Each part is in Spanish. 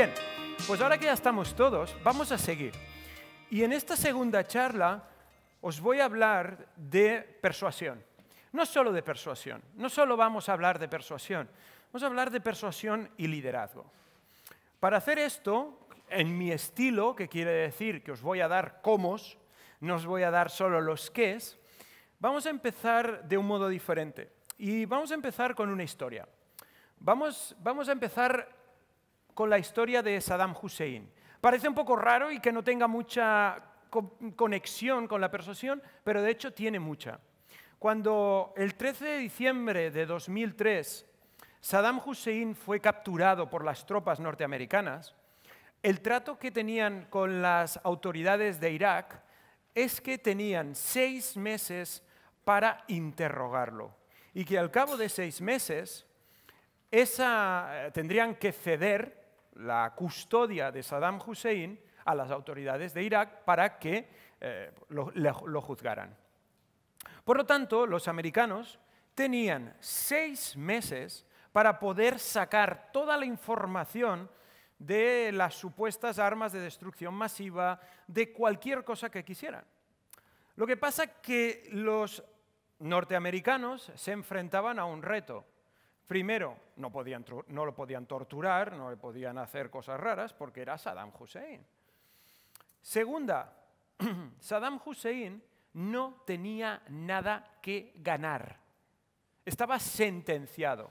Bien, pues ahora que ya estamos todos, vamos a seguir. Y en esta segunda charla os voy a hablar de persuasión. No solo de persuasión, no solo vamos a hablar de persuasión, vamos a hablar de persuasión y liderazgo. Para hacer esto, en mi estilo, que quiere decir que os voy a dar cómo, no os voy a dar solo los qués, vamos a empezar de un modo diferente. Y vamos a empezar con una historia. Vamos, vamos a empezar con la historia de Saddam Hussein. Parece un poco raro y que no tenga mucha conexión con la persuasión, pero de hecho tiene mucha. Cuando el 13 de diciembre de 2003 Saddam Hussein fue capturado por las tropas norteamericanas, el trato que tenían con las autoridades de Irak es que tenían seis meses para interrogarlo y que al cabo de seis meses esa, eh, tendrían que ceder la custodia de Saddam Hussein a las autoridades de Irak para que eh, lo juzgaran. Por lo tanto, los americanos tenían seis meses para poder sacar toda la información de las supuestas armas de destrucción masiva, de cualquier cosa que quisieran. Lo que pasa es que los norteamericanos se enfrentaban a un reto. Primero, no, podían, lo podían torturar, no le podían hacer cosas raras, porque era Saddam Hussein. Segunda, Saddam Hussein no tenía nada que ganar. Estaba sentenciado.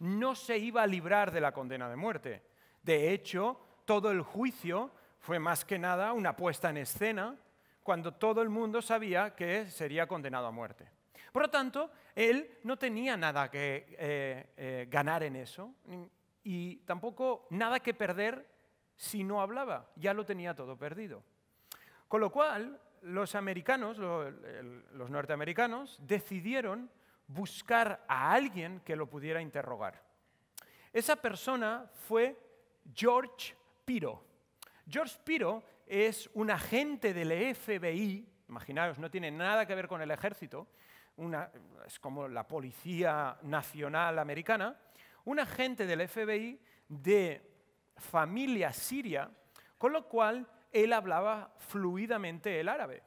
No se iba a librar de la condena de muerte. De hecho, todo el juicio fue más que nada una puesta en escena cuando todo el mundo sabía que sería condenado a muerte. Por lo tanto, él no tenía nada que eh, eh, ganar en eso y tampoco nada que perder si no hablaba. Ya lo tenía todo perdido. Con lo cual, los americanos, los, los norteamericanos, decidieron buscar a alguien que lo pudiera interrogar. Esa persona fue George Piro. George Piro es un agente del FBI, imaginaos, no tiene nada que ver con el ejército, una, es como la Policía Nacional Americana, un agente del FBI de familia siria, con lo cual él hablaba fluidamente el árabe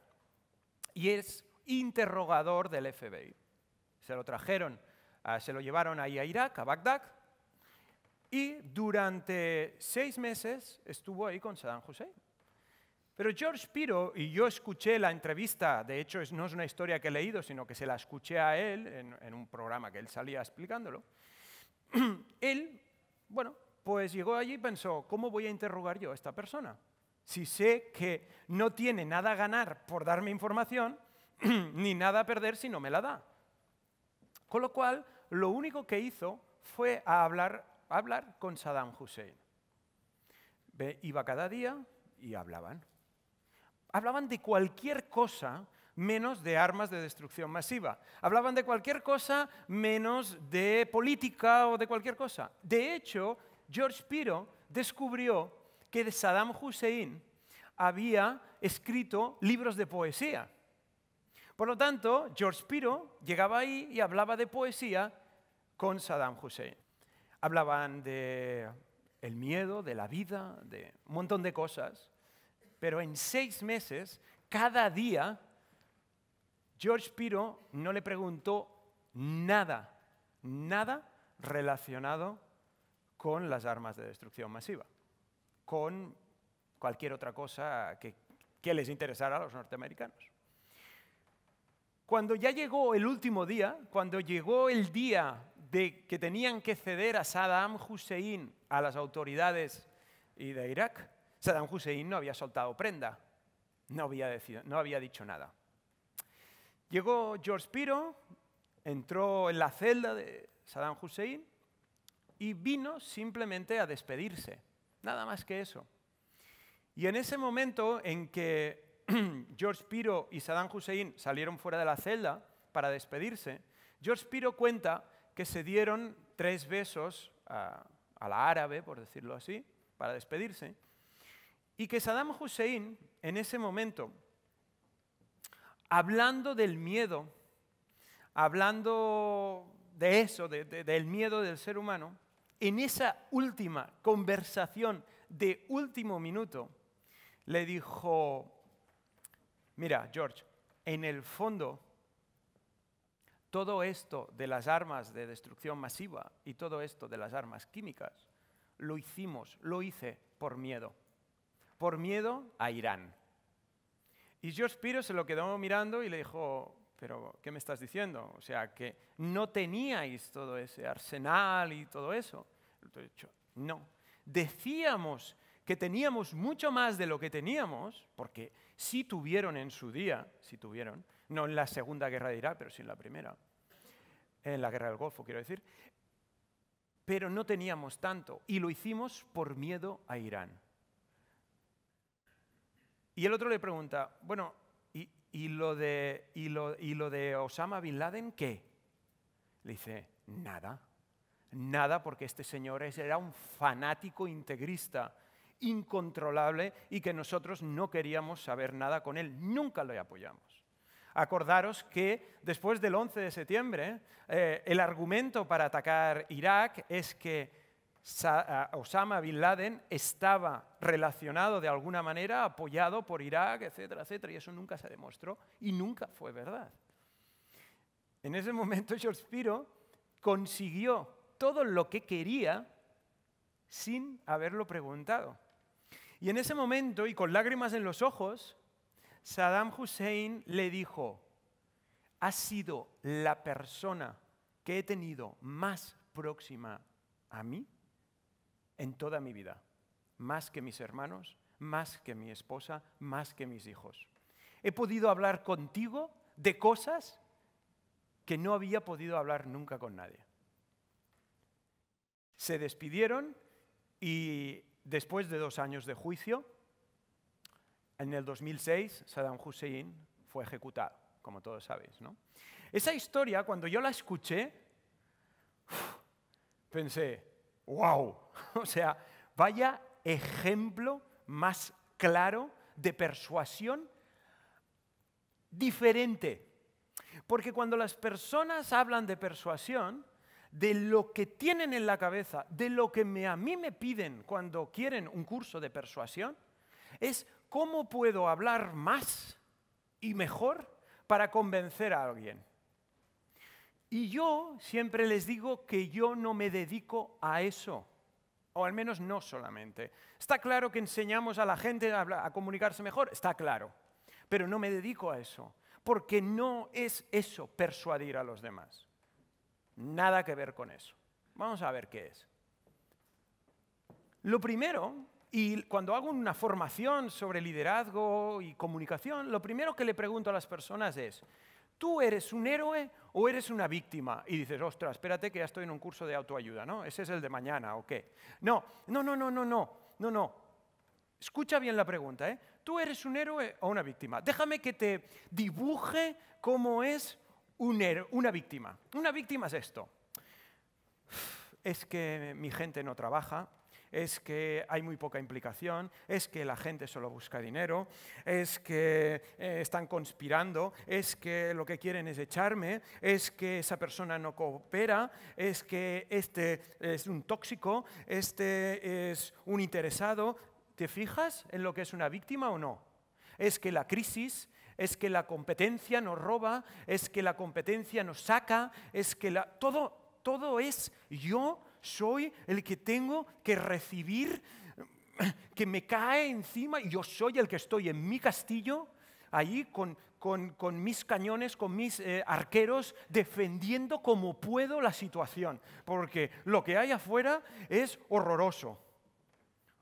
y es interrogador del FBI. Se lo trajeron, ah, se lo llevaron ahí a Irak, a Bagdad, y durante seis meses estuvo ahí con Saddam Hussein. Pero George Piro, y yo escuché la entrevista, de hecho no es una historia que he leído, sino que se la escuché a él en, un programa que él salía explicándolo, él, bueno, pues llegó allí y pensó, ¿cómo voy a interrogar yo a esta persona? Si sé que no tiene nada a ganar por darme información, ni nada a perder si no me la da. Con lo cual, lo único que hizo fue a hablar, hablar con Saddam Hussein. Iba cada día y hablaban hablaban de cualquier cosa menos de armas de destrucción masiva. Hablaban de cualquier cosa menos de política o de cualquier cosa. De hecho, George Piro descubrió que Saddam Hussein había escrito libros de poesía. Por lo tanto, George Piro llegaba ahí y hablaba de poesía con Saddam Hussein. Hablaban de el miedo, de la vida, de un montón de cosas. Pero en seis meses, cada día, George Piro no le preguntó nada, nada relacionado con las armas de destrucción masiva, con cualquier otra cosa que, que les interesara a los norteamericanos. Cuando ya llegó el último día, cuando llegó el día de que tenían que ceder a Saddam Hussein a las autoridades de Irak, Saddam Hussein no había soltado prenda, no había, dicho nada. Llegó George Piro, entró en la celda de Saddam Hussein y vino simplemente a despedirse, nada más que eso. Y en ese momento en que George Piro y Saddam Hussein salieron fuera de la celda para despedirse, George Piro cuenta que se dieron tres besos a la árabe, por decirlo así, para despedirse, y que Saddam Hussein, en ese momento, hablando del miedo, hablando de eso, del miedo del ser humano, en esa última conversación de último minuto, le dijo, mira, George, en el fondo, todo esto de las armas de destrucción masiva y todo esto de las armas químicas, lo hicimos, lo hice por miedo por miedo a Irán. Y George Piro se lo quedó mirando y le dijo, pero ¿qué me estás diciendo? O sea, que no teníais todo ese arsenal y todo eso. no, decíamos que teníamos mucho más de lo que teníamos, porque sí tuvieron en su día, sí tuvieron, no en la Segunda Guerra de Irak, pero sí en la Primera, en la Guerra del Golfo, quiero decir, pero no teníamos tanto y lo hicimos por miedo a Irán. Y el otro le pregunta, bueno, ¿y, lo, de, y lo, de Osama Bin Laden qué? Le dice, nada, nada porque este señor era un fanático integrista incontrolable y que nosotros no queríamos saber nada con él, nunca lo apoyamos. Acordaros que después del 11 de septiembre, eh, el argumento para atacar Irak es que Osama Bin Laden estaba relacionado de alguna manera, apoyado por Irak, etcétera, etcétera, y eso nunca se demostró y nunca fue verdad. En ese momento George Spiro consiguió todo lo que quería sin haberlo preguntado. Y en ese momento, y con lágrimas en los ojos, Saddam Hussein le dijo, ¿Ha sido la persona que he tenido más próxima a mí en toda mi vida, más que mis hermanos, más que mi esposa, más que mis hijos. He podido hablar contigo de cosas que no había podido hablar nunca con nadie. Se despidieron y después de dos años de juicio, en el 2006 Saddam Hussein fue ejecutado, como todos sabéis. Esa historia, cuando yo la escuché, pensé, wow, O sea, vaya ejemplo más claro de persuasión diferente. Porque cuando las personas hablan de persuasión, de lo que tienen en la cabeza, de lo que a mí me piden cuando quieren un curso de persuasión, es cómo puedo hablar más y mejor para convencer a alguien. Y yo siempre les digo que yo no me dedico a eso o al menos no solamente. Está claro que enseñamos a la gente a, comunicarse mejor, está claro, pero no me dedico a eso, porque no es eso persuadir a los demás. Nada que ver con eso. Vamos a ver qué es. Lo primero, y cuando hago una formación sobre liderazgo y comunicación, lo primero que le pregunto a las personas es, ¿tú eres un héroe o eres una víctima? Y dices, ostras, espérate que ya estoy en un curso de autoayuda, ¿no? Ese es el de mañana o qué. No, no, no, no, no, no, no, no. Escucha bien la pregunta, ¿eh? ¿Tú eres un héroe o una víctima? Déjame que te dibuje cómo es un una víctima. Una víctima es esto. Es que mi gente no trabaja, es que hay muy poca implicación, es que la gente solo busca dinero, es que eh, están conspirando, es que lo que quieren es echarme, es que esa persona no coopera, es que este es un tóxico, este es un interesado. ¿Te fijas en lo que es una víctima o no? Es que la crisis es que la competencia nos roba, es que la competencia nos saca, es que la... todo, todo es yo soy el que tengo que recibir, que me cae encima y yo soy el que estoy en mi castillo, ahí con, mis cañones, con mis eh, arqueros, defendiendo como puedo la situación, porque lo que hay afuera es horroroso.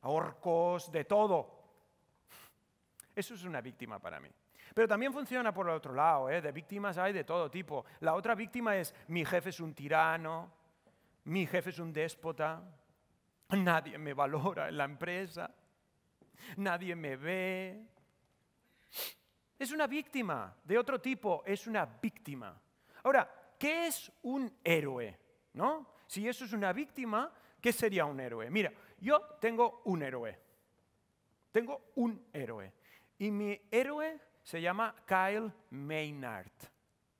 Orcos, de todo. Eso es una víctima para mí. Pero también funciona por el otro lado, ¿eh? de víctimas hay de todo tipo. La otra víctima es mi jefe es un tirano, mi jefe es un déspota, nadie me valora en la empresa, nadie me ve. Es una víctima, de otro tipo, es una víctima. Ahora, ¿qué es un héroe? ¿No? Si eso es una víctima, ¿qué sería un héroe? Mira, yo tengo un héroe. Tengo un héroe. Y mi héroe se llama Kyle Maynard.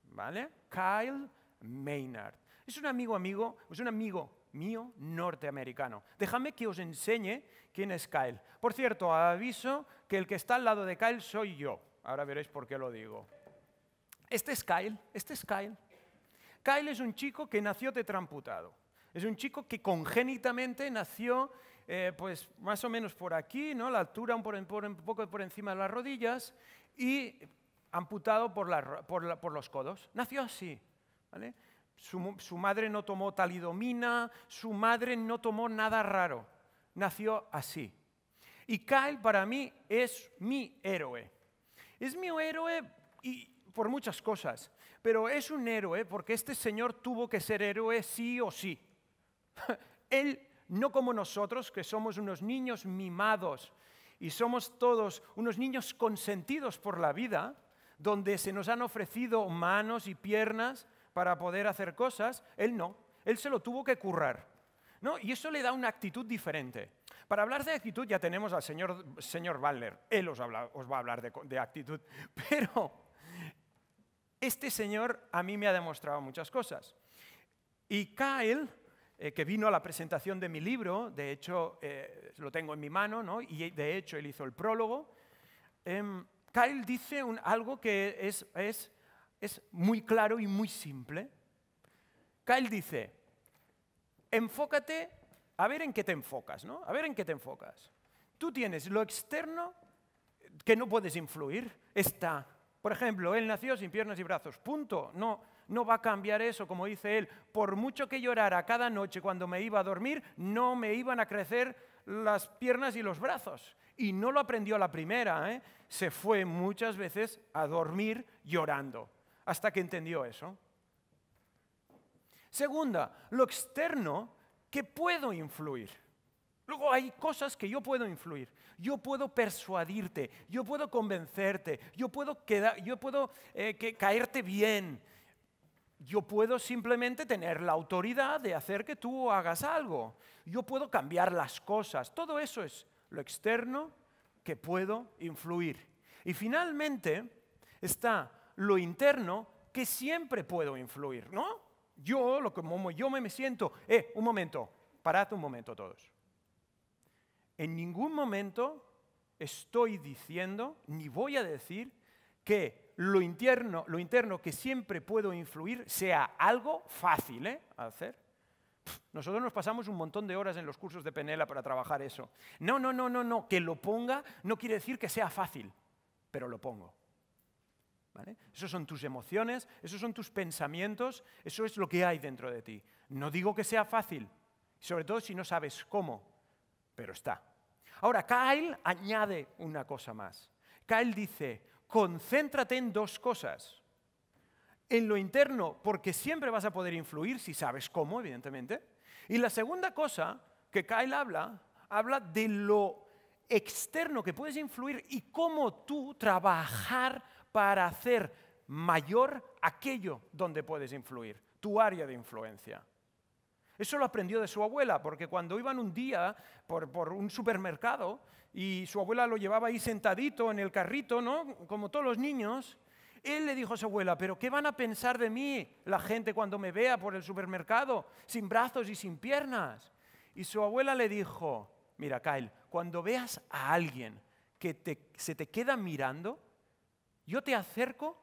¿Vale? Kyle Maynard. Es un amigo amigo, es un amigo mío norteamericano. Déjame que os enseñe quién es Kyle. Por cierto, aviso que el que está al lado de Kyle soy yo. Ahora veréis por qué lo digo. Este es Kyle, este Kyle. Kyle es un chico que nació tetramputado. Es un chico que congénitamente nació eh, pues más o menos por aquí, ¿no? la altura un, poco por encima de las rodillas y amputado por, por los codos. Nació así. ¿vale? Su, madre no tomó talidomina, su madre no tomó nada raro. Nació así. Y Kyle para mí es mi héroe. Es mi héroe y por muchas cosas, pero es un héroe porque este señor tuvo que ser héroe sí o sí. Él, no como nosotros, que somos unos niños mimados y somos todos unos niños consentidos por la vida, donde se nos han ofrecido manos y piernas, para poder hacer cosas, él no, él se lo tuvo que currar. ¿no? Y eso le da una actitud diferente. Para hablar de actitud ya tenemos al señor, señor él os, va a hablar de, actitud, pero este señor a mí me ha demostrado muchas cosas. Y Kyle eh, que vino a la presentación de mi libro, de hecho eh, lo tengo en mi mano, y de hecho él hizo el prólogo, em, Kyle dice algo que es es muy claro y muy simple. Kyle dice, enfócate, a ver en qué te enfocas, ¿no? A ver en qué te enfocas. Tú tienes lo externo que no puedes influir, está. Por ejemplo, él nació sin piernas y brazos, punto. No, no va a cambiar eso, como dice él. Por mucho que llorara cada noche cuando me iba a dormir, no me iban a crecer las piernas y los brazos. Y no lo aprendió a la primera, ¿eh? se fue muchas veces a dormir llorando hasta que entendió eso. Segunda, lo externo que puedo influir. Luego hay cosas que yo puedo influir. Yo puedo persuadirte, yo puedo convencerte, yo puedo, yo puedo eh, caerte bien. Yo puedo simplemente tener la autoridad de hacer que tú hagas algo. Yo puedo cambiar las cosas. Todo eso es lo externo que puedo influir. Y finalmente está lo interno que siempre puedo influir, ¿no? Yo, lo como yo me siento, eh, un momento, parad un momento todos. En ningún momento estoy diciendo, ni voy a decir, que lo interno, lo interno que siempre puedo influir sea algo fácil ¿eh? a hacer. Nosotros nos pasamos un montón de horas en los cursos de Penela para trabajar eso. No, no, no, no, no. Que lo ponga no quiere decir que sea fácil, pero lo pongo. ¿Vale? Esas son tus emociones, esos son tus pensamientos, eso es lo que hay dentro de ti. No digo que sea fácil, sobre todo si no sabes cómo, pero está. Ahora, Kyle añade una cosa más. Kyle dice, concéntrate en dos cosas. En lo interno, porque siempre vas a poder influir si sabes cómo, evidentemente. Y la segunda cosa que Kyle habla, habla de lo externo que puedes influir y cómo tú trabajar para hacer mayor aquello donde puedes influir, tu área de influencia. Eso lo aprendió de su abuela, porque cuando iban un día por, un supermercado y su abuela lo llevaba ahí sentadito en el carrito, Como todos los niños, él le dijo a su abuela, pero ¿qué van a pensar de mí la gente cuando me vea por el supermercado, sin brazos y sin piernas? Y su abuela le dijo, mira, Kyle, cuando veas a alguien que se te queda mirando, yo te acerco,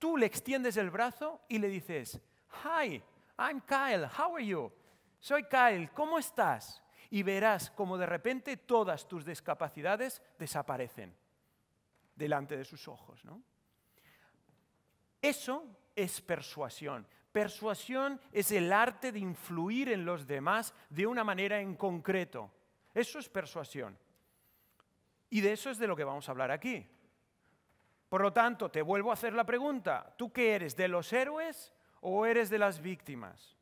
tú le extiendes el brazo y le dices, Hi, I'm Kyle, how are you? Soy Kyle, ¿cómo estás? Y verás como de repente todas tus discapacidades desaparecen delante de sus ojos. ¿no? Eso es persuasión. Persuasión es el arte de influir en los demás de una manera en concreto. Eso es persuasión. Y de eso es de lo que vamos a hablar aquí. Por lo tanto, te vuelvo a hacer la pregunta, ¿tú qué eres? ¿De los héroes o eres de las víctimas?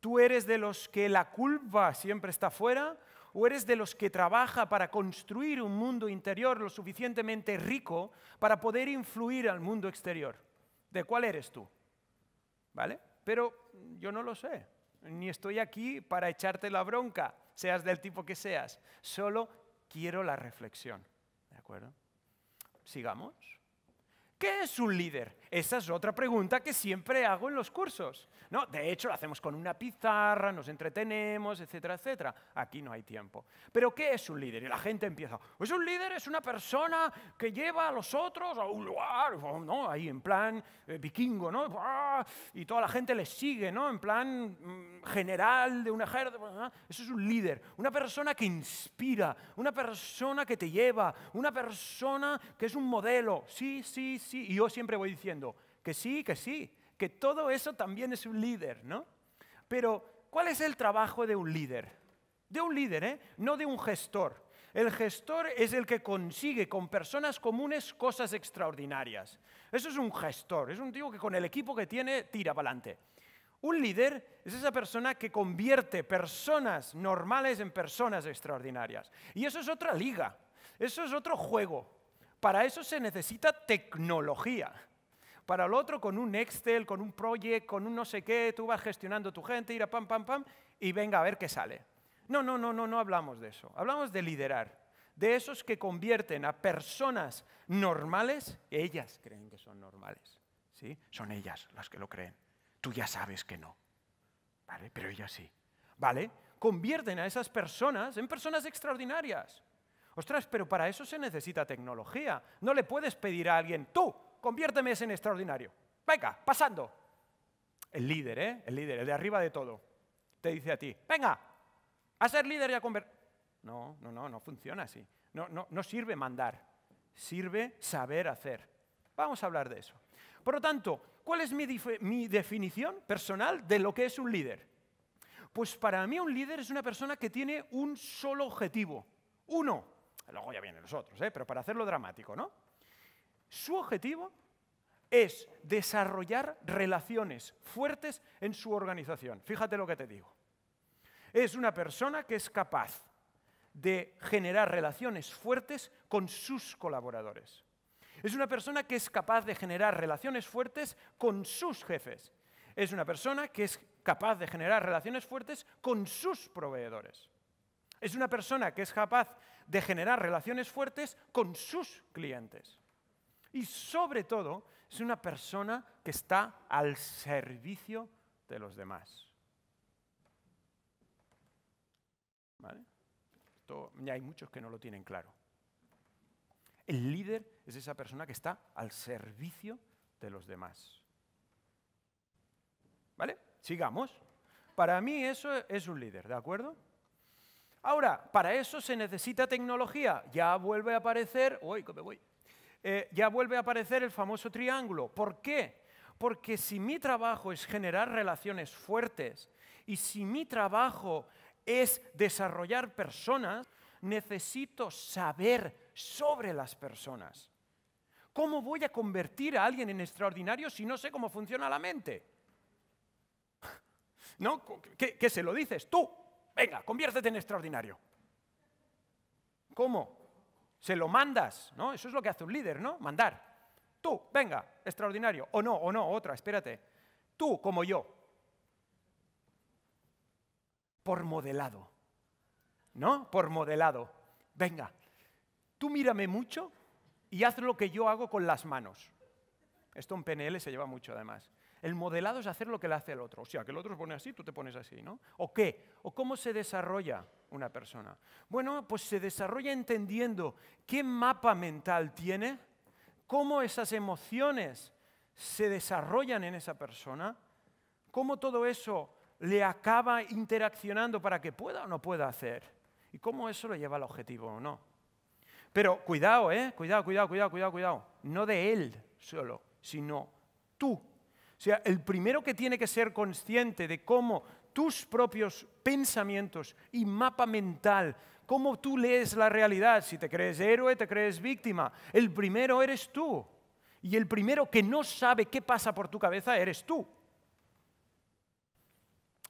¿Tú eres de los que la culpa siempre está fuera o eres de los que trabaja para construir un mundo interior lo suficientemente rico para poder influir al mundo exterior? ¿De cuál eres tú? ¿Vale? Pero yo no lo sé, ni estoy aquí para echarte la bronca, seas del tipo que seas, solo quiero la reflexión, ¿de acuerdo? Sigamos. ¿Qué es un líder? Esa es otra pregunta que siempre hago en los cursos. No, de hecho, lo hacemos con una pizarra, nos entretenemos, etcétera, etcétera. Aquí no hay tiempo. Pero ¿qué es un líder? Y la gente empieza, ¿es pues un líder es una persona que lleva a los otros a un lugar, ¿no? Ahí en plan eh, vikingo, ¿no? Y toda la gente le sigue, ¿no? En plan mm, general de un ejército. Eso es un líder, una persona que inspira, una persona que te lleva, una persona que es un modelo. Sí, sí, sí. Y yo siempre voy diciendo, que sí, que sí, que todo eso también es un líder, ¿no? Pero, ¿cuál es el trabajo de un líder? De un líder, ¿eh? No de un gestor. El gestor es el que consigue con personas comunes cosas extraordinarias. Eso es un gestor, es un tío que con el equipo que tiene tira para adelante. Un líder es esa persona que convierte personas normales en personas extraordinarias. Y eso es otra liga, eso es otro juego. Para eso se necesita tecnología para el otro con un Excel, con un Project, con un no sé qué, tú vas gestionando tu gente, ir a pam, pam, pam, y venga a ver qué sale. No, no, no, no, no hablamos de eso. Hablamos de liderar, de esos que convierten a personas normales, ellas creen que son normales, ¿sí? Son ellas las que lo creen. Tú ya sabes que no, ¿vale? Pero ellas sí, ¿vale? Convierten a esas personas en personas extraordinarias. Ostras, pero para eso se necesita tecnología. No le puedes pedir a alguien, tú, conviérteme en extraordinario. Venga, pasando. El líder, ¿eh? El líder, el de arriba de todo. Te dice a ti, venga, a ser líder y a convertir. No, no, no, no funciona así. No, no, sirve mandar, sirve saber hacer. Vamos a hablar de eso. Por lo tanto, ¿cuál es mi, definición personal de lo que es un líder? Pues para mí un líder es una persona que tiene un solo objetivo. Uno. Luego ya vienen los otros, ¿eh? pero para hacerlo dramático, ¿no? Su objetivo es desarrollar relaciones fuertes en su organización. Fíjate lo que te digo. Es una persona que es capaz de generar relaciones fuertes con sus colaboradores. Es una persona que es capaz de generar relaciones fuertes con sus jefes. Es una persona que es capaz de generar relaciones fuertes con sus proveedores. Es una persona que es capaz de generar relaciones fuertes con sus clientes. Y sobre todo, es una persona que está al servicio de los demás. ¿Vale? Esto, ya hay muchos que no lo tienen claro. El líder es esa persona que está al servicio de los demás. ¿Vale? Sigamos. Para mí eso es un líder, ¿de acuerdo? Ahora, para eso se necesita tecnología. Ya vuelve a aparecer, uy, que me voy. Eh, ya vuelve a aparecer el famoso triángulo. ¿Por qué? Porque si mi trabajo es generar relaciones fuertes y si mi trabajo es desarrollar personas, necesito saber sobre las personas. ¿Cómo voy a convertir a alguien en extraordinario si no sé cómo funciona la mente? ¿No? ¿Qué, qué se lo dices? Tú, venga, conviértete en extraordinario. ¿Cómo? Se lo mandas, ¿no? Eso es lo que hace un líder, ¿no? Mandar. Tú, venga, extraordinario. O no, o no, otra, espérate. Tú como yo. Por modelado. ¿No? Por modelado. Venga, tú mírame mucho y haz lo que yo hago con las manos. Esto en PNL se lleva mucho además. El modelado es hacer lo que le hace el otro. O sea, que el otro se pone así, tú te pones así, ¿no? ¿O qué? ¿O cómo se desarrolla? una persona? Bueno, pues se desarrolla entendiendo qué mapa mental tiene, cómo esas emociones se desarrollan en esa persona, cómo todo eso le acaba interaccionando para que pueda o no pueda hacer y cómo eso lo lleva al objetivo o no. Pero cuidado, ¿eh? Cuidado, cuidado, cuidado, cuidado, cuidado. No de él solo, sino tú. O sea, el primero que tiene que ser consciente de cómo tus propios pensamientos y mapa mental, cómo tú lees la realidad, si te crees héroe, te crees víctima. El primero eres tú. Y el primero que no sabe qué pasa por tu cabeza eres tú.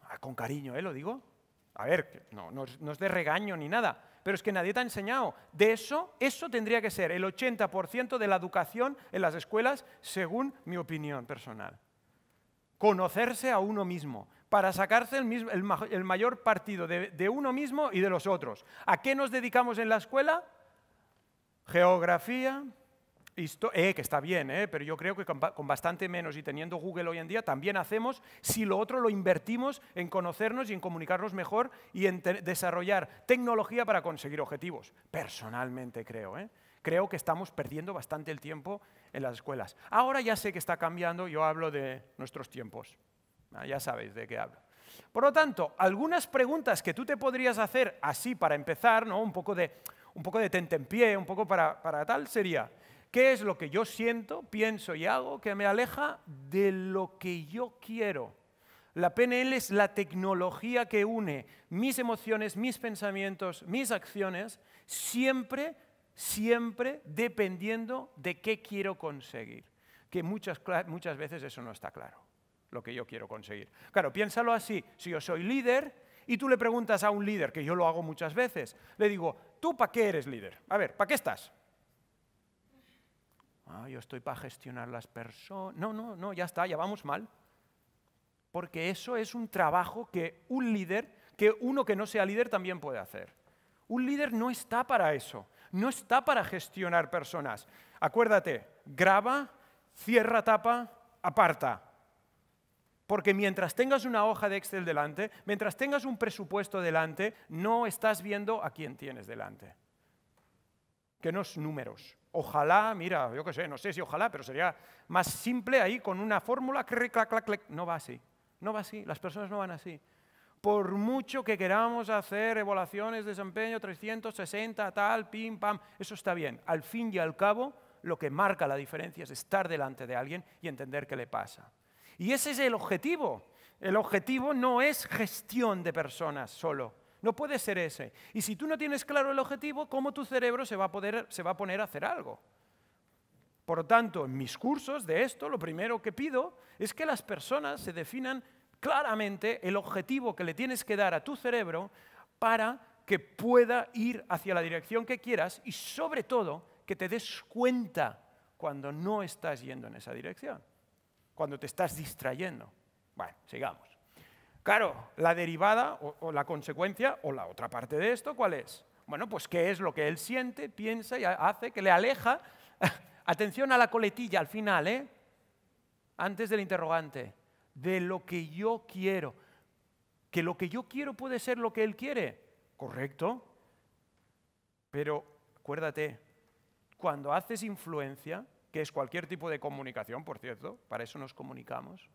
Ah, con cariño, ¿eh? Lo digo. A ver, no, no, no es de regaño ni nada pero es que nadie te ha enseñado. De eso, eso tendría que ser el 80% de la educación en las escuelas, según mi opinión personal. Conocerse a uno mismo, para sacarse el, mayor partido de, uno mismo y de los otros. ¿A qué nos dedicamos en la escuela? Geografía, eh, que está bien, eh, pero yo creo que con, bastante menos y teniendo Google hoy en día también hacemos si lo otro lo invertimos en conocernos y en comunicarnos mejor y en desarrollar tecnología para conseguir objetivos. Personalmente creo, eh. creo que estamos perdiendo bastante el tiempo en las escuelas. Ahora ya sé que está cambiando, yo hablo de nuestros tiempos. Ah, ya sabéis de qué hablo. Por lo tanto, algunas preguntas que tú te podrías hacer así para empezar, ¿no? un, poco de, un poco de pie un poco para, tal, sería, ¿qué es lo que yo siento, pienso y hago que me aleja de lo que yo quiero? La PNL es la tecnología que une mis emociones, mis pensamientos, mis acciones, siempre, siempre dependiendo de qué quiero conseguir. Que muchas, muchas veces eso no está claro lo que yo quiero conseguir. Claro, piénsalo así, si yo soy líder y tú le preguntas a un líder, que yo lo hago muchas veces, le digo, ¿tú para qué eres líder? A ver, ¿para qué estás? Ah, yo estoy para gestionar las personas. No, no, no, ya está, ya vamos mal. Porque eso es un trabajo que un líder, que uno que no sea líder también puede hacer. Un líder no está para eso, no está para gestionar personas. Acuérdate, graba, cierra tapa, aparta. Porque mientras tengas una hoja de Excel delante, mientras tengas un presupuesto delante, no estás viendo a quién tienes delante. Que no es números. Ojalá, mira, yo qué sé, no sé si ojalá, pero sería más simple ahí con una fórmula, que clac, clac, No va así. No va así. Las personas no van así. Por mucho que queramos hacer evaluaciones de desempeño 360, tal, pim, pam, eso está bien. Al fin y al cabo, lo que marca la diferencia es estar delante de alguien y entender qué le pasa. Y ese es el objetivo. El objetivo no es gestión de personas solo. No puede ser ese. Y si tú no tienes claro el objetivo, ¿cómo tu cerebro se va a, poder, se va a poner a hacer algo? Por lo tanto, en mis cursos de esto, lo primero que pido es que las personas se definan claramente el objetivo que le tienes que dar a tu cerebro para que pueda ir hacia la dirección que quieras y sobre todo que te des cuenta cuando no estás yendo en esa dirección cuando te estás distrayendo. Bueno, sigamos. Claro, la derivada o, la consecuencia o la otra parte de esto, ¿cuál es? Bueno, pues qué es lo que él siente, piensa y hace que le aleja. Atención a la coletilla al final, ¿eh? Antes del interrogante. De lo que yo quiero. Que lo que yo quiero puede ser lo que él quiere. Correcto. Pero acuérdate, cuando haces influencia, que es cualquier tipo de comunicación, por cierto, para eso nos comunicamos,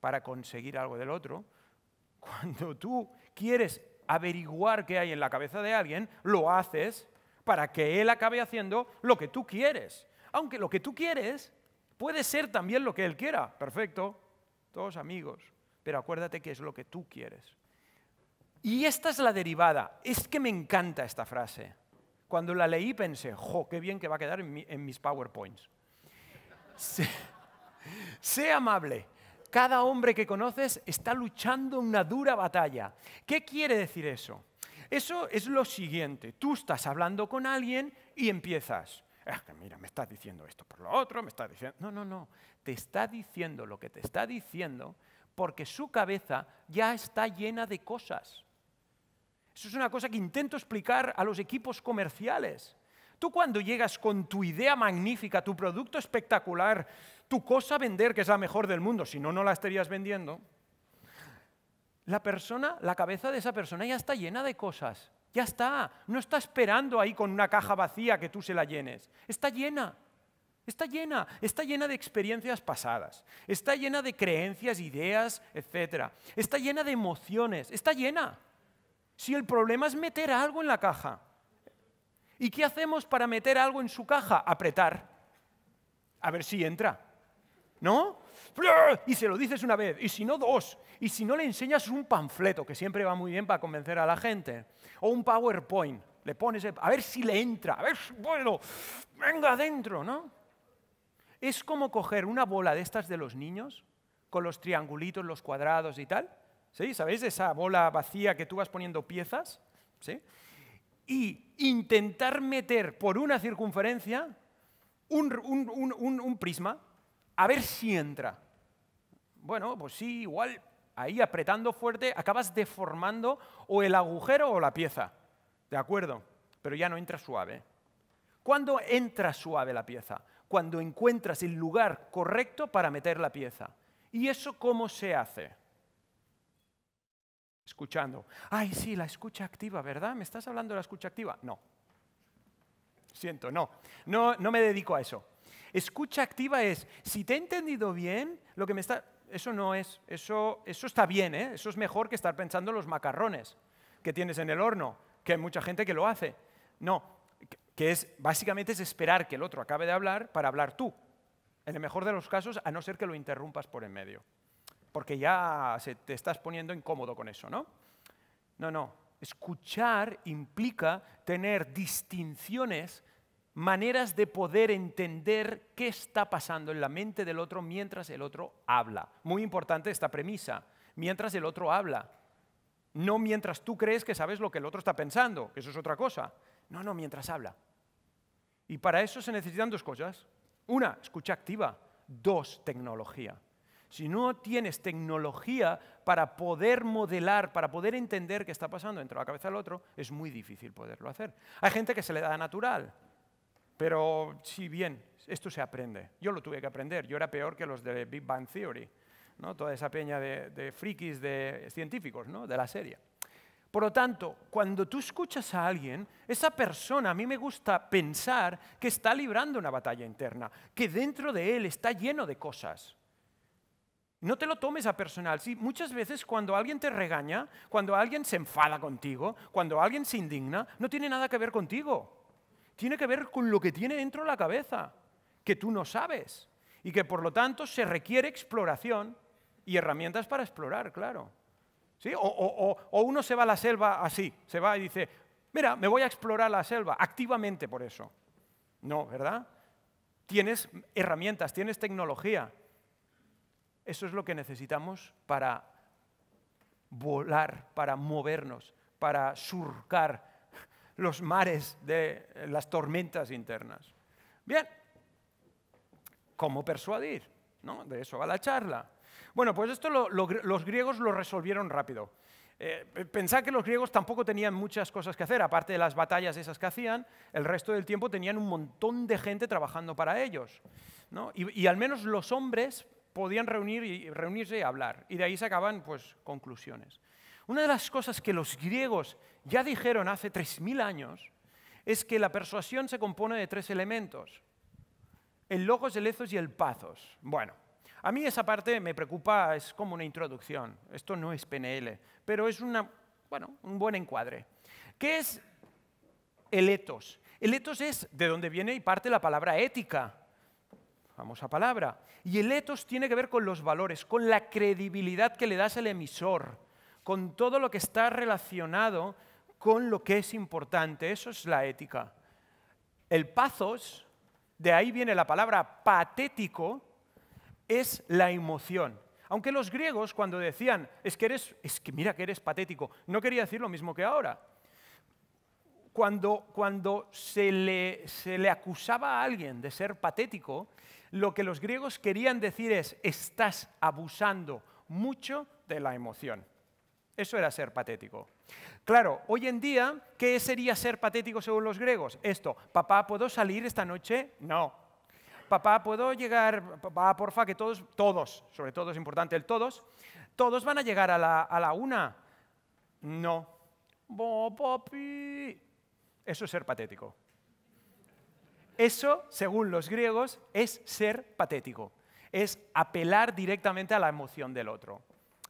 para conseguir algo del otro, cuando tú quieres averiguar qué hay en la cabeza de alguien, lo haces para que él acabe haciendo lo que tú quieres. Aunque lo que tú quieres puede ser también lo que él quiera. Perfecto, todos amigos, pero acuérdate que es lo que tú quieres. Y esta es la derivada. Es que me encanta esta frase. Cuando la leí pensé, jo, qué bien que va a quedar en, en mis PowerPoints. Sé, amable. Cada hombre que conoces está luchando una dura batalla. ¿Qué quiere decir eso? Eso es lo siguiente. Tú estás hablando con alguien y empiezas. Ah, mira, me estás diciendo esto por lo otro, me estás diciendo... No, no, no. Te está diciendo lo que te está diciendo porque su cabeza ya está llena de cosas. Eso es una cosa que intento explicar a los equipos comerciales. Tú cuando llegas con tu idea magnífica, tu producto espectacular, tu cosa a vender que es la mejor del mundo, si no, no la estarías vendiendo, la persona, la cabeza de esa persona ya está llena de cosas. Ya está, no está esperando ahí con una caja vacía que tú se la llenes. Está llena, está llena, está llena de experiencias pasadas, está llena de creencias, ideas, etc. Está llena de emociones, está llena. Si el problema es meter algo en la caja, ¿Y qué hacemos para meter algo en su caja? Apretar. A ver si entra. ¿No? Y se lo dices una vez, y si no dos, y si no le enseñas un panfleto, que siempre va muy bien para convencer a la gente, o un PowerPoint, le pones, a ver si le entra, a ver, vuelo. venga adentro, ¿no? Es como coger una bola de estas de los niños, con los triangulitos, los cuadrados y tal, ¿sí? ¿Sabéis esa bola vacía que tú vas poniendo piezas? ¿Sí? y intentar meter por una circunferencia un, prisma a ver si entra. Bueno, pues sí, igual ahí apretando fuerte acabas deformando o el agujero o la pieza, ¿de acuerdo? Pero ya no entra suave. ¿Cuándo entra suave la pieza? Cuando encuentras el lugar correcto para meter la pieza. ¿Y eso cómo se hace? escuchando. Ay, sí, la escucha activa, ¿verdad? ¿Me estás hablando de la escucha activa? No. Siento, no. No, no me dedico a eso. Escucha activa es, si te he entendido bien, lo que me está... Eso no es, eso, eso está bien, ¿eh? eso es mejor que estar pensando en los macarrones que tienes en el horno, que hay mucha gente que lo hace. No, que es básicamente es esperar que el otro acabe de hablar para hablar tú. En el mejor de los casos, a no ser que lo interrumpas por en medio porque ya se te estás poniendo incómodo con eso, ¿no? No, no. Escuchar implica tener distinciones, maneras de poder entender qué está pasando en la mente del otro mientras el otro habla. Muy importante esta premisa, mientras el otro habla. No mientras tú crees que sabes lo que el otro está pensando, que eso es otra cosa. No, no, mientras habla. Y para eso se necesitan dos cosas. Una, escucha activa. Dos, tecnología si no tienes tecnología para poder modelar, para poder entender qué está pasando dentro de la cabeza del otro, es muy difícil poderlo hacer. Hay gente que se le da natural, pero si bien, esto se aprende. Yo lo tuve que aprender, yo era peor que los de Big Bang Theory, toda esa peña de, frikis, de científicos, de la serie. Por lo tanto, cuando tú escuchas a alguien, esa persona, a mí me gusta pensar que está librando una batalla interna, que dentro de él está lleno de cosas. No te lo tomes a personal. ¿sí? Muchas veces cuando alguien te regaña, cuando alguien se enfada contigo, cuando alguien se indigna, no tiene nada que ver contigo. Tiene que ver con lo que tiene dentro de la cabeza, que tú no sabes. Y que por lo tanto se requiere exploración y herramientas para explorar, claro. ¿Sí? O, o uno se va a la selva así, se va y dice, mira, me voy a explorar la selva, activamente por eso. No, ¿verdad? Tienes herramientas, tienes tecnología, eso es lo que necesitamos para volar, para movernos, para surcar los mares de eh, las tormentas internas. Bien, ¿cómo persuadir? ¿No? De eso va la charla. Bueno, pues esto los griegos lo resolvieron rápido. Eh, eh, pensad que los griegos tampoco tenían muchas cosas que hacer, aparte de las batallas esas que hacían, el resto del tiempo tenían un montón de gente trabajando para ellos. y al menos los hombres podían reunir y, reunirse y hablar. Y de ahí sacaban pues, conclusiones. Una de las cosas que los griegos ya dijeron hace 3.000 años es que la persuasión se compone de tres elementos. El logos, el ethos y el pathos. Bueno, a mí esa parte me preocupa, es como una introducción. Esto no es PNL, pero es una, bueno, un buen encuadre. ¿Qué es el ethos? El ethos es de donde viene y parte la palabra ética. Vamos a palabra. Y el ethos tiene que ver con los valores, con la credibilidad que le das al emisor, con todo lo que está relacionado con lo que es importante. Eso es la ética. El pathos, de ahí viene la palabra patético, es la emoción. Aunque los griegos cuando decían, es que eres, es que mira que eres patético, no quería decir lo mismo que ahora. Cuando, cuando se, se le acusaba a alguien de ser patético, lo que los griegos querían decir es, estás abusando mucho de la emoción. Eso era ser patético. Claro, hoy en día, ¿qué sería ser patético según los griegos? Esto, papá, ¿puedo salir esta noche? No. Papá, ¿puedo llegar? Papá, porfa, que todos, todos, sobre todo es importante el todos, todos van a llegar a la, a la una. No. Eso es ser patético. Eso, según los griegos, es ser patético, es apelar directamente a la emoción del otro.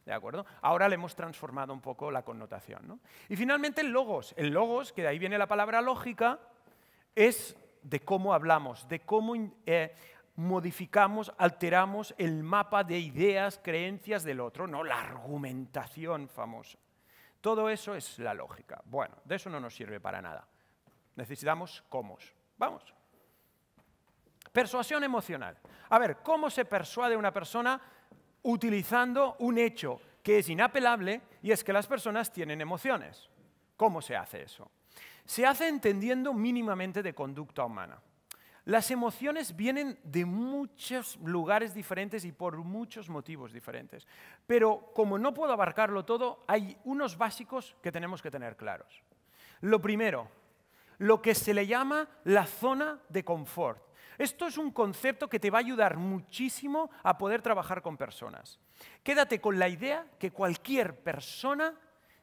¿De acuerdo? Ahora le hemos transformado un poco la connotación. Y finalmente el logos. El logos, que de ahí viene la palabra lógica, es de cómo hablamos, de cómo eh, modificamos, alteramos el mapa de ideas, creencias del otro, no la argumentación famosa. Todo eso es la lógica. Bueno, de eso no nos sirve para nada. Necesitamos cómo. Vamos. Persuasión emocional. A ver, ¿cómo se persuade una persona utilizando un hecho que es inapelable y es que las personas tienen emociones? ¿Cómo se hace eso? Se hace entendiendo mínimamente de conducta humana. Las emociones vienen de muchos lugares diferentes y por muchos motivos diferentes. Pero como no puedo abarcarlo todo, hay unos básicos que tenemos que tener claros. Lo primero, lo que se le llama la zona de confort. Esto es un concepto que te va a ayudar muchísimo a poder trabajar con personas. Quédate con la idea que cualquier persona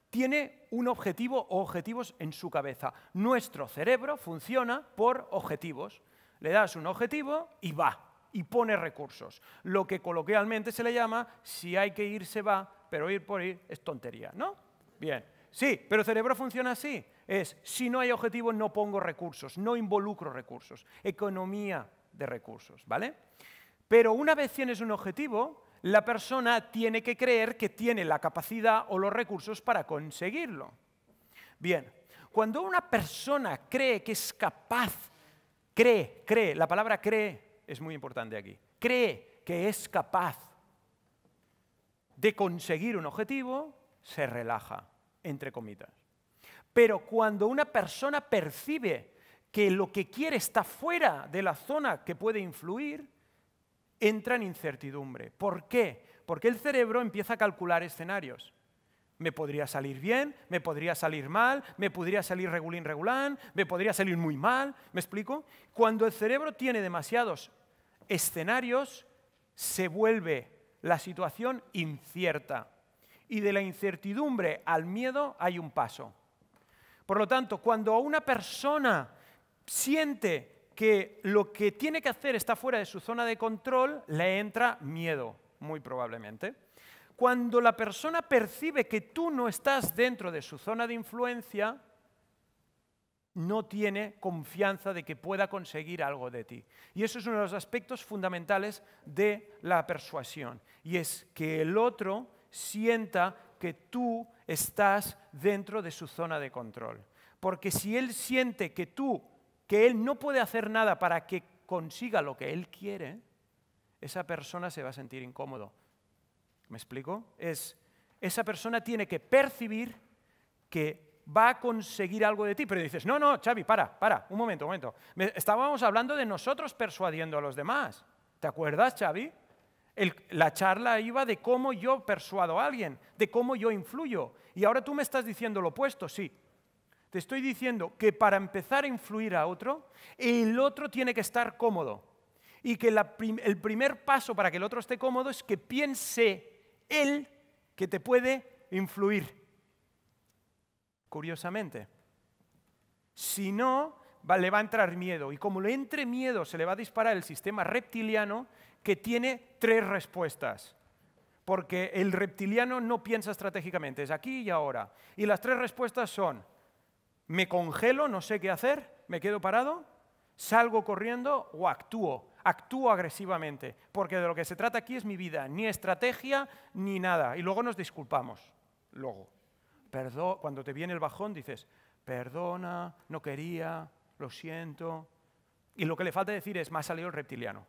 tiene un objetivo o objetivos en su cabeza. Nuestro cerebro funciona por objetivos. Le das un objetivo y va, y pone recursos. Lo que coloquialmente se le llama, si hay que ir, se va, pero ir por ir es tontería, ¿no? Bien. Sí, pero el cerebro funciona así. Es, si no hay objetivo, no pongo recursos, no involucro recursos. Economía de recursos, ¿vale? Pero una vez tienes un objetivo, la persona tiene que creer que tiene la capacidad o los recursos para conseguirlo. Bien, cuando una persona cree que es capaz, cree, cree, la palabra cree es muy importante aquí, cree que es capaz de conseguir un objetivo, se relaja entre comillas. Pero cuando una persona percibe que lo que quiere está fuera de la zona que puede influir, entra en incertidumbre. ¿Por qué? Porque el cerebro empieza a calcular escenarios. Me podría salir bien, me podría salir mal, me podría salir regulín regulán, me podría salir muy mal, ¿me explico? Cuando el cerebro tiene demasiados escenarios, se vuelve la situación incierta y de la incertidumbre al miedo hay un paso. Por lo tanto, cuando una persona siente que lo que tiene que hacer está fuera de su zona de control, le entra miedo, muy probablemente. Cuando la persona percibe que tú no estás dentro de su zona de influencia, no tiene confianza de que pueda conseguir algo de ti. Y eso es uno de los aspectos fundamentales de la persuasión. Y es que el otro sienta que tú estás dentro de su zona de control. Porque si él siente que tú, que él no puede hacer nada para que consiga lo que él quiere, esa persona se va a sentir incómodo. ¿Me explico? Es esa persona tiene que percibir que va a conseguir algo de ti, pero dices, no, no, Xavi, para, para, un momento, un momento. estábamos hablando de nosotros persuadiendo a los demás. ¿Te acuerdas, Xavi? la charla iba de cómo yo persuado a alguien, de cómo yo influyo. Y ahora tú me estás diciendo lo opuesto, sí. Te estoy diciendo que para empezar a influir a otro, el otro tiene que estar cómodo. Y que el primer paso para que el otro esté cómodo es que piense él que te puede influir. Curiosamente. Si no, le va a entrar miedo. Y como le entre miedo, se le va a disparar el sistema reptiliano que tiene tres respuestas. Porque el reptiliano no piensa estratégicamente, es aquí y ahora. Y las tres respuestas son, me congelo, no sé qué hacer, me quedo parado, salgo corriendo o actúo. Actúo agresivamente, porque de lo que se trata aquí es mi vida, ni estrategia ni nada. Y luego nos disculpamos, luego. cuando te viene el bajón dices, perdona, no quería, lo siento. Y lo que le falta decir es, más salido el reptiliano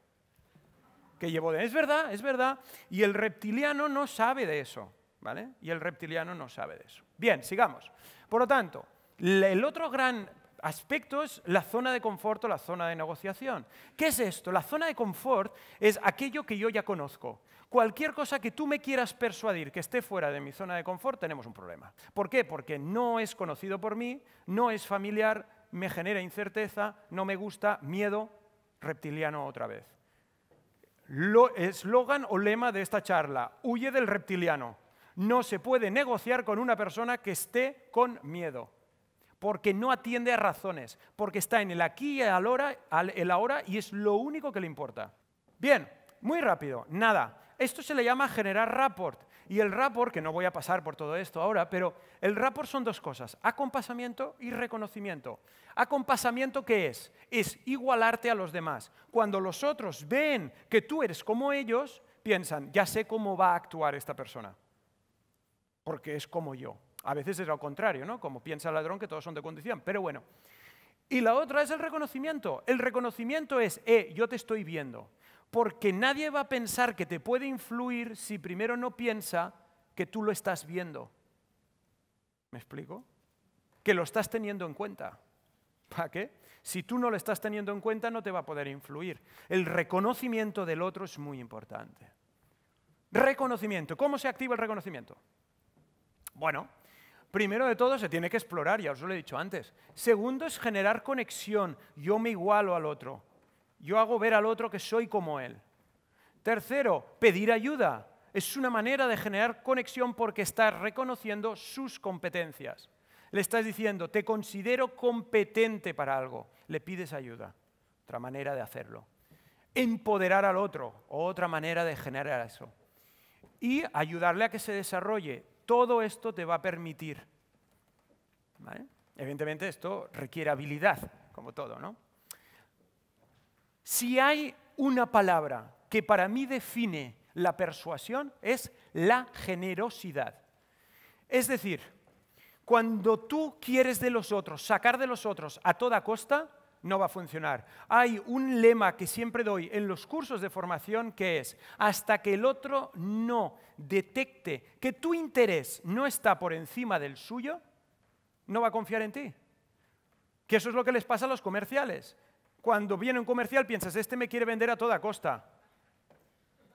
que de... Es verdad, es verdad. Y el reptiliano no sabe de eso, ¿vale? Y el reptiliano no sabe de eso. Bien, sigamos. Por lo tanto, el otro gran aspecto es la zona de confort o la zona de negociación. ¿Qué es esto? La zona de confort es aquello que yo ya conozco. Cualquier cosa que tú me quieras persuadir que esté fuera de mi zona de confort, tenemos un problema. ¿Por qué? Porque no es conocido por mí, no es familiar, me genera incerteza, no me gusta, miedo, reptiliano otra vez eslogan o lema de esta charla, huye del reptiliano. No se puede negociar con una persona que esté con miedo, porque no atiende a razones, porque está en el aquí y al ahora, el ahora y es lo único que le importa. Bien, muy rápido, nada. Esto se le llama generar rapport. Y el rapport, que no voy a pasar por todo esto ahora, pero el rapport son dos cosas, acompasamiento y reconocimiento. Acompasamiento, ¿qué es? Es igualarte a los demás. Cuando los otros ven que tú eres como ellos, piensan, ya sé cómo va a actuar esta persona, porque es como yo. A veces es lo contrario, ¿no? Como piensa el ladrón que todos son de condición, pero bueno. Y la otra es el reconocimiento. El reconocimiento es, eh, yo te estoy viendo. Porque nadie va a pensar que te puede influir si primero no piensa que tú lo estás viendo. ¿Me explico? Que lo estás teniendo en cuenta. ¿Para qué? Si tú no lo estás teniendo en cuenta, no te va a poder influir. El reconocimiento del otro es muy importante. Reconocimiento. ¿Cómo se activa el reconocimiento? Bueno, primero de todo se tiene que explorar, ya os lo he dicho antes. Segundo es generar conexión. Yo me igualo al otro. Yo hago ver al otro que soy como él. Tercero, pedir ayuda. Es una manera de generar conexión porque estás reconociendo sus competencias. Le estás diciendo, te considero competente para algo. Le pides ayuda. Otra manera de hacerlo. Empoderar al otro. Otra manera de generar eso. Y ayudarle a que se desarrolle. Todo esto te va a permitir. Evidentemente esto requiere habilidad, como todo, ¿no? Si hay una palabra que para mí define la persuasión, es la generosidad. Es decir, cuando tú quieres de los otros, sacar de los otros a toda costa, no va a funcionar. Hay un lema que siempre doy en los cursos de formación que es, hasta que el otro no detecte que tu interés no está por encima del suyo, no va a confiar en ti. Que eso es lo que les pasa a los comerciales. Cuando viene un comercial piensas, este me quiere vender a toda costa.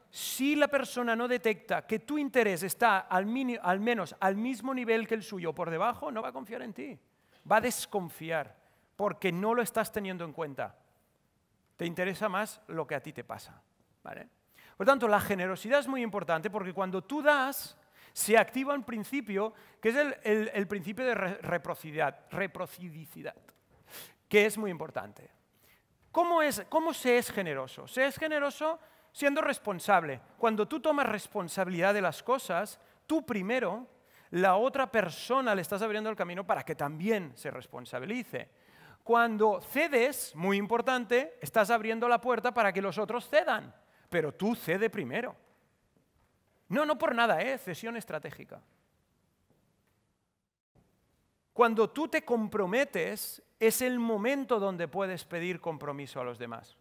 Si la persona no detecta que tu interés está al, menos al mismo nivel que el suyo por debajo, no va a confiar en ti. Va a desconfiar porque no lo estás teniendo en cuenta. Te interesa más lo que a ti te pasa. ¿vale? Por tanto, la generosidad es muy importante porque cuando tú das, se activa un principio que es el, principio de reciprocidad, que es muy importante. ¿Cómo, es, ¿Cómo se es generoso? Se es generoso siendo responsable. Cuando tú tomas responsabilidad de las cosas, tú primero, la otra persona le estás abriendo el camino para que también se responsabilice. Cuando cedes, muy importante, estás abriendo la puerta para que los otros cedan, pero tú cede primero. No, no por nada, es ¿eh? cesión estratégica. Cuando tú te comprometes, es el momento donde puedes pedir compromiso a los demás.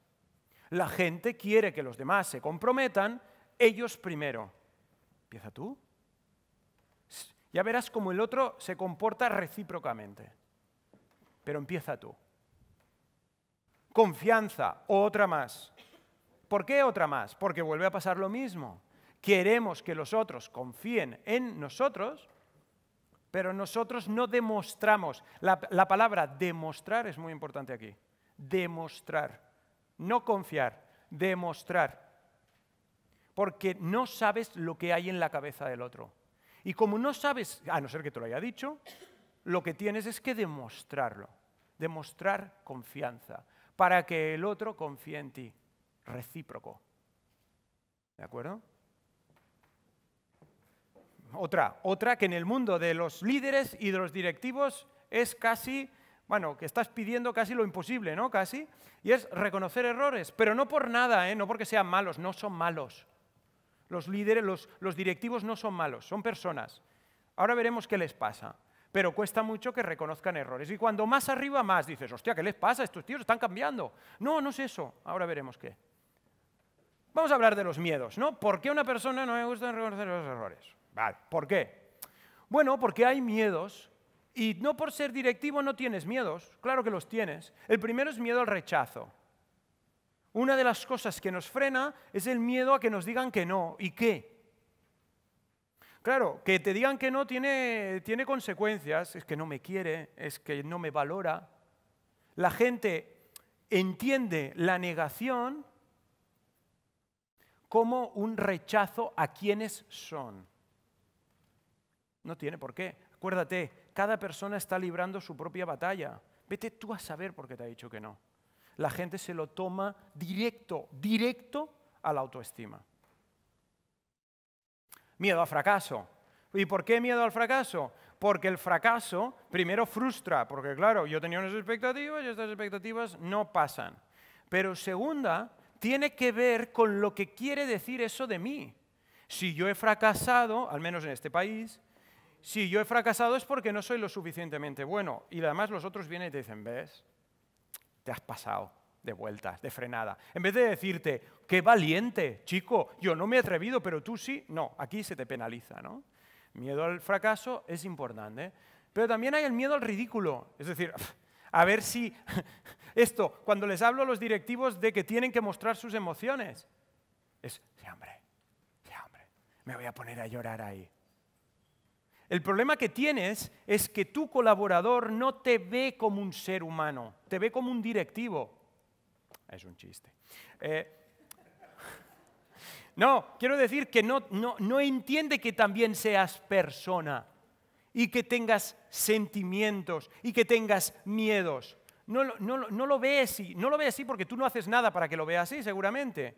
La gente quiere que los demás se comprometan, ellos primero. Empieza tú. Ya verás cómo el otro se comporta recíprocamente. Pero empieza tú. Confianza, otra más. ¿Por qué otra más? Porque vuelve a pasar lo mismo. Queremos que los otros confíen en nosotros pero nosotros no demostramos. La, palabra demostrar es muy importante aquí. Demostrar. No confiar, demostrar. Porque no sabes lo que hay en la cabeza del otro. Y como no sabes, a no ser que te lo haya dicho, lo que tienes es que demostrarlo. Demostrar confianza. Para que el otro confíe en ti. Recíproco. ¿De acuerdo? otra, otra que en el mundo de los líderes y de los directivos es casi, bueno, que estás pidiendo casi lo imposible, ¿no? Casi, y es reconocer errores, pero no por nada, ¿eh? no porque sean malos, no son malos. Los líderes, los, los directivos no son malos, son personas. Ahora veremos qué les pasa, pero cuesta mucho que reconozcan errores. Y cuando más arriba, más dices, hostia, ¿qué les pasa? Estos tíos están cambiando. No, no es eso, ahora veremos qué. Vamos a hablar de los miedos, ¿no? ¿Por qué una persona no le gusta reconocer los errores? Vale, ¿por qué? Bueno, porque hay miedos y no por ser directivo no tienes miedos, claro que los tienes. El primero es miedo al rechazo. Una de las cosas que nos frena es el miedo a que nos digan que no. ¿Y qué? Claro, que te digan que no tiene, tiene consecuencias, es que no me quiere, es que no me valora. La gente entiende la negación como un rechazo a quienes son. No tiene por qué. Acuérdate, cada persona está librando su propia batalla. Vete tú a saber por qué te ha dicho que no. La gente se lo toma directo, directo a la autoestima. Miedo al fracaso. ¿Y por qué miedo al fracaso? Porque el fracaso primero frustra, porque claro, yo tenía unas expectativas y estas expectativas no pasan. Pero segunda, tiene que ver con lo que quiere decir eso de mí. Si yo he fracasado, al menos en este país, si yo he fracasado es porque no soy lo suficientemente bueno. Y además los otros vienen y te dicen, ves, te has pasado de vueltas, de frenada. En vez de decirte, qué valiente, chico, yo no me he atrevido, pero tú sí, no, aquí se te penaliza, ¿no? Miedo al fracaso es importante, ¿eh? pero también hay el miedo al ridículo, es decir, a ver si esto, cuando les hablo a los directivos de que tienen que mostrar sus emociones, es, sí, hombre, sí, hombre, me voy a poner a llorar ahí. El problema que tienes es que tu colaborador no te ve como un ser humano, te ve como un directivo. Es un chiste. Eh, no, quiero decir que no, no, entiende que también seas persona y que tengas sentimientos y que tengas miedos. No, no, lo ve así, no lo ve así porque tú no haces nada para que lo vea así, seguramente.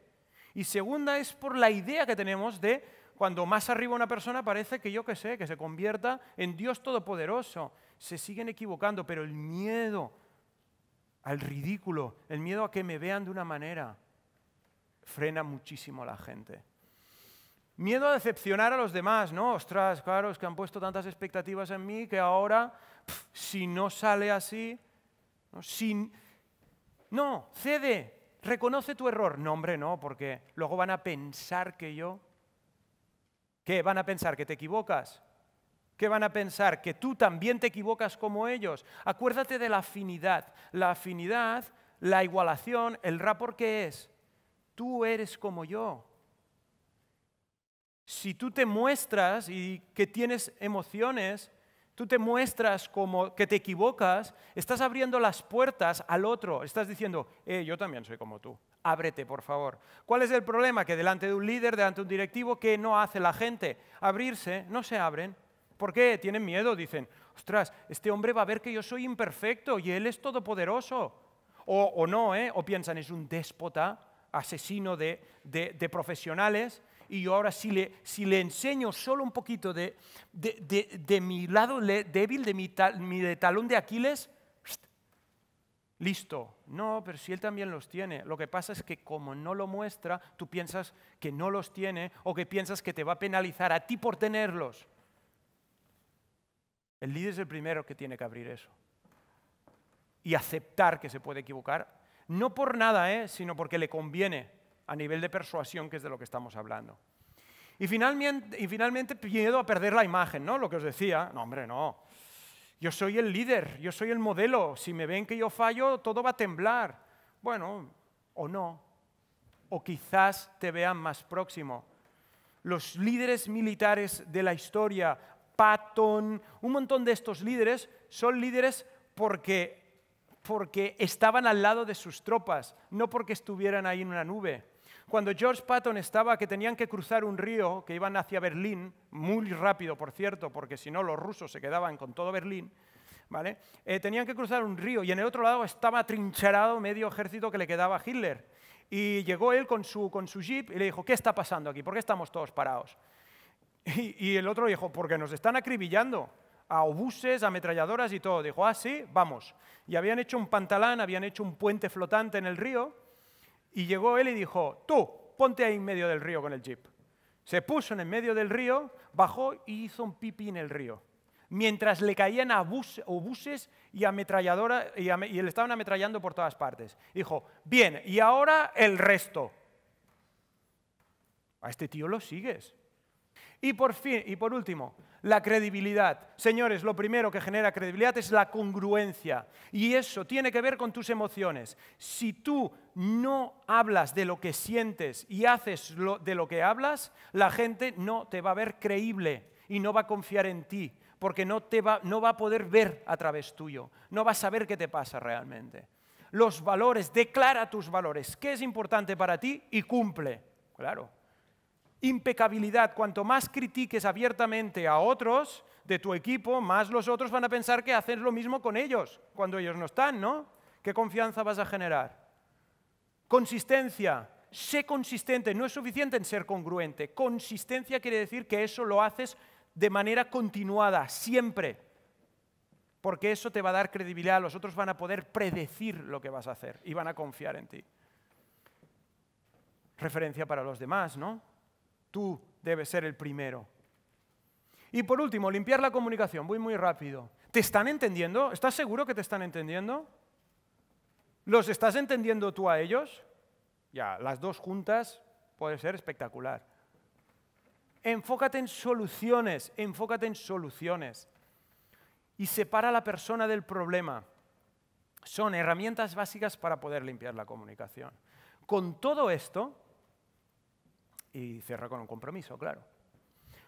Y segunda es por la idea que tenemos de cuando más arriba una persona parece que yo qué sé, que se convierta en Dios todopoderoso. Se siguen equivocando, pero el miedo al ridículo, el miedo a que me vean de una manera, frena muchísimo a la gente. Miedo a decepcionar a los demás, ¿no? Ostras, claro, es que han puesto tantas expectativas en mí que ahora, si no sale así, ¿no? no, cede, reconoce tu error. No, hombre, no, porque luego van a pensar que yo ¿Qué? ¿Van a pensar que te equivocas? ¿Qué van a pensar? Que tú también te equivocas como ellos. Acuérdate de la afinidad. La afinidad, la igualación, el rapor que es. Tú eres como yo. Si tú te muestras y que tienes emociones, tú te muestras como que te equivocas, estás abriendo las puertas al otro, estás diciendo, eh, yo también soy como tú. Ábrete, por favor. ¿Cuál es el problema? Que delante de un líder, delante de un directivo, ¿qué no hace la gente? Abrirse, no se abren. ¿Por qué? Tienen miedo, dicen, ostras, este hombre va a ver que yo soy imperfecto y él es todopoderoso. O, o no, ¿eh? o piensan, es un déspota, asesino de, profesionales, y yo ahora si le, si le enseño solo un poquito de, mi lado débil, de mi talón de Aquiles, Listo. No, pero si Él también los tiene. Lo que pasa es que como no lo muestra, tú piensas que no los tiene o que piensas que te va a penalizar a ti por tenerlos. El líder es el primero que tiene que abrir eso y aceptar que se puede equivocar, no por nada, ¿eh? sino porque le conviene a nivel de persuasión, que es de lo que estamos hablando. Y finalmente, y finalmente miedo a perder la imagen, ¿no? Lo que os decía, no, hombre, no. Yo soy el líder, yo soy el modelo. Si me ven que yo fallo, todo va a temblar. Bueno, o no. O quizás te vean más próximo. Los líderes militares de la historia, Patton, un montón de estos líderes son líderes porque, porque estaban al lado de sus tropas, no porque estuvieran ahí en una nube. Cuando George Patton estaba, que tenían que cruzar un río, que iban hacia Berlín, muy rápido, por cierto, porque si no los rusos se quedaban con todo Berlín, ¿vale? Eh, tenían que cruzar un río y en el otro lado estaba trincherado medio ejército que le quedaba a Hitler. Y llegó él con su, con su jeep y le dijo, ¿qué está pasando aquí? ¿Por qué estamos todos parados? Y, el otro dijo, porque nos están acribillando a obuses, ametralladoras y todo. Dijo, ah, sí, vamos. Y habían hecho un pantalán, habían hecho un puente flotante en el río y llegó él y dijo, tú, ponte ahí en medio del río con el jeep. Se puso en el medio del río, bajó y hizo un pipí en el río. Mientras le caían obuses y, ametralladora, y, y le estaban ametrallando por todas partes. Dijo, bien, y ahora el resto. A este tío lo sigues. Y por, fin, y por último, la credibilidad. Señores, lo primero que genera credibilidad es la congruencia. Y eso tiene que ver con tus emociones. Si tú no hablas de lo que sientes y haces lo, de lo que hablas, la gente no te va a ver creíble y no va a confiar en ti, porque no, va, no va a poder ver a través tuyo, no va a saber qué te pasa realmente. Los valores, declara tus valores, qué es importante para ti y cumple. Claro, impecabilidad. Cuanto más critiques abiertamente a otros de tu equipo, más los otros van a pensar que haces lo mismo con ellos cuando ellos no están, ¿no? ¿Qué confianza vas a generar? Consistencia. Sé consistente. No es suficiente en ser congruente. Consistencia quiere decir que eso lo haces de manera continuada, siempre. Porque eso te va a dar credibilidad. Los otros van a poder predecir lo que vas a hacer y van a confiar en ti. Referencia para los demás, ¿no? Tú debes ser el primero. Y por último, limpiar la comunicación. Voy muy rápido. ¿Te están entendiendo? ¿Estás seguro que te están entendiendo? ¿Los estás entendiendo tú a ellos? Ya, las dos juntas puede ser espectacular. Enfócate en soluciones, enfócate en soluciones. Y separa a la persona del problema. Son herramientas básicas para poder limpiar la comunicación. Con todo esto, y cierra con un compromiso, claro.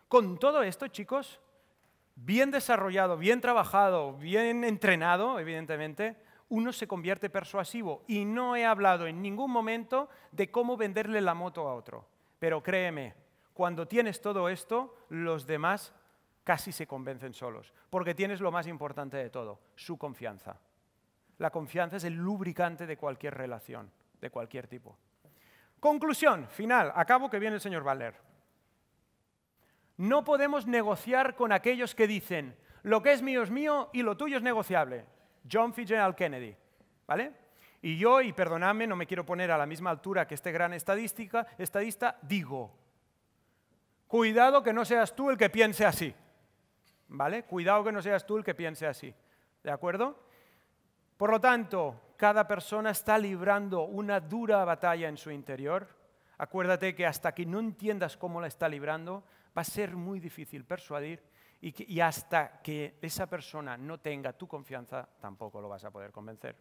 Con todo esto, chicos, bien desarrollado, bien trabajado, bien entrenado, evidentemente, uno se convierte persuasivo. Y no he hablado en ningún momento de cómo venderle la moto a otro. Pero créeme, cuando tienes todo esto, los demás casi se convencen solos, porque tienes lo más importante de todo, su confianza. La confianza es el lubricante de cualquier relación, de cualquier tipo. Conclusión, final, acabo que viene el señor Valer. No podemos negociar con aquellos que dicen, lo que es mío es mío y lo tuyo es negociable. John Fitzgerald Kennedy, ¿vale? Y yo, y perdonadme, no me quiero poner a la misma altura que este gran estadística, estadista, digo, cuidado que no seas tú el que piense así, ¿vale? Cuidado que no seas tú el que piense así, ¿de acuerdo? Por lo tanto, cada persona está librando una dura batalla en su interior. Acuérdate que hasta que no entiendas cómo la está librando, va a ser muy difícil persuadir y, hasta que esa persona no tenga tu confianza, tampoco lo vas a poder convencer.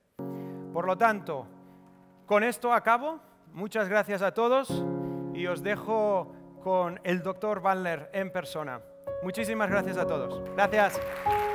Por lo tanto, con esto acabo. Muchas gracias a todos y os dejo con el doctor Wallner en persona. Muchísimas gracias a todos. Gracias.